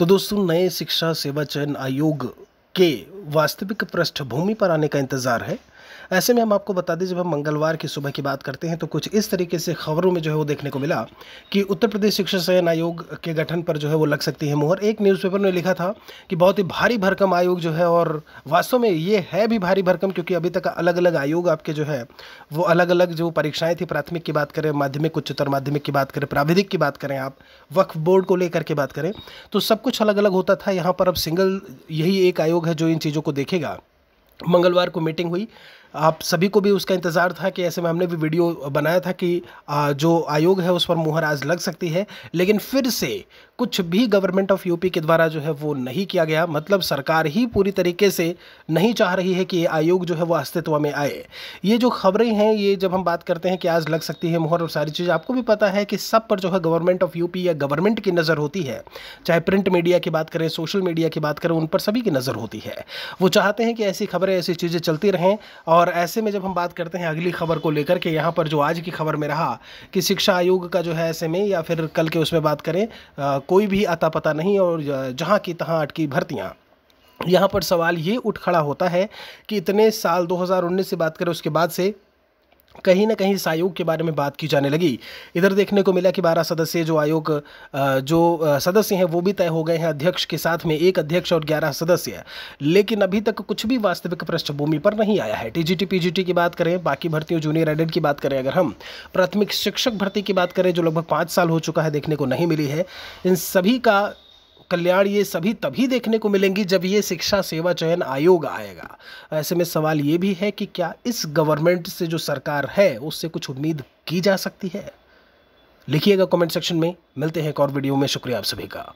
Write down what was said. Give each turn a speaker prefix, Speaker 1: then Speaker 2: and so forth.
Speaker 1: तो दोस्तों नए शिक्षा सेवा चयन आयोग के वास्तविक पृष्ठभूमि पर आने का इंतज़ार है ऐसे में हम आपको बता दें जब हम मंगलवार की सुबह की बात करते हैं तो कुछ इस तरीके से खबरों में जो है वो देखने को मिला कि उत्तर प्रदेश शिक्षा चयन आयोग के गठन पर जो है वो लग सकती है मोहर एक न्यूज़पेपर ने लिखा था कि बहुत ही भारी भरकम आयोग जो है और वास्तव में ये है भी भारी भरकम क्योंकि अभी तक अलग अलग आयोग आपके जो है वो अलग अलग जो परीक्षाएं थी प्राथमिक की बात करें माध्यमिक उच्चतर माध्यमिक की बात करें प्राविधिक की बात करें आप वक्फ बोर्ड को लेकर के बात करें तो सब कुछ अलग अलग होता था यहाँ पर अब सिंगल यही एक आयोग है जो इन चीज़ों को देखेगा मंगलवार को मीटिंग हुई आप सभी को भी उसका इंतज़ार था कि ऐसे में हमने भी वीडियो बनाया था कि जो आयोग है उस पर मुहर आज लग सकती है लेकिन फिर से कुछ भी गवर्नमेंट ऑफ यूपी के द्वारा जो है वो नहीं किया गया मतलब सरकार ही पूरी तरीके से नहीं चाह रही है कि ये आयोग जो है वो अस्तित्व में आए ये जो खबरें हैं ये जब हम बात करते हैं कि आज लग सकती है मुहर और सारी चीज़ आपको भी पता है कि सब पर जो है गवर्नमेंट ऑफ यूपी या गवर्नमेंट की नज़र होती है चाहे प्रिंट मीडिया की बात करें सोशल मीडिया की बात करें उन पर सभी की नज़र होती है वो चाहते हैं कि ऐसी खबरें ऐसी चीज़ें चलती रहें और और ऐसे में जब हम बात करते हैं अगली खबर को लेकर के यहाँ पर जो आज की खबर में रहा कि शिक्षा आयोग का जो है ऐसे में या फिर कल के उसमें बात करें आ, कोई भी अता पता नहीं और जहाँ की तहाँ अटकी भर्तियाँ यहाँ पर सवाल ये उठ खड़ा होता है कि इतने साल 2019 से बात करें उसके बाद से कहीं ना कहीं इस आयोग के बारे में बात की जाने लगी इधर देखने को मिला कि बारह सदस्य जो आयोग जो सदस्य हैं वो भी तय हो गए हैं अध्यक्ष के साथ में एक अध्यक्ष और ग्यारह सदस्य लेकिन अभी तक कुछ भी वास्तविक पृष्ठभूमि पर नहीं आया है टी जी टी की बात करें बाकी भर्तियों जूनियर एडेड की बात करें अगर हम प्राथमिक शिक्षक भर्ती की बात करें जो लगभग पाँच साल हो चुका है देखने को नहीं मिली है इन सभी का कल्याण ये सभी तभी देखने को मिलेंगी जब ये शिक्षा सेवा चयन आयोग आएगा ऐसे में सवाल ये भी है कि क्या इस गवर्नमेंट से जो सरकार है उससे कुछ उम्मीद की जा सकती है लिखिएगा कमेंट सेक्शन में मिलते हैं एक और वीडियो में शुक्रिया आप सभी का